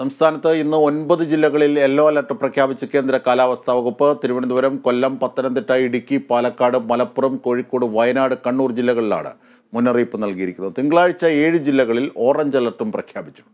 സംസ്ഥാനത്ത് ഇന്ന് ഒൻപത് ജില്ലകളിൽ യെല്ലോ അലർട്ട് പ്രഖ്യാപിച്ച് കേന്ദ്ര കാലാവസ്ഥാ വകുപ്പ് തിരുവനന്തപുരം കൊല്ലം പത്തനംതിട്ട ഇടുക്കി പാലക്കാട് മലപ്പുറം കോഴിക്കോട് വയനാട് കണ്ണൂർ ജില്ലകളിലാണ് മുന്നറിയിപ്പ് നൽകിയിരിക്കുന്നത് തിങ്കളാഴ്ച ഏഴ് ജില്ലകളിൽ ഓറഞ്ച് അലർട്ടും പ്രഖ്യാപിച്ചു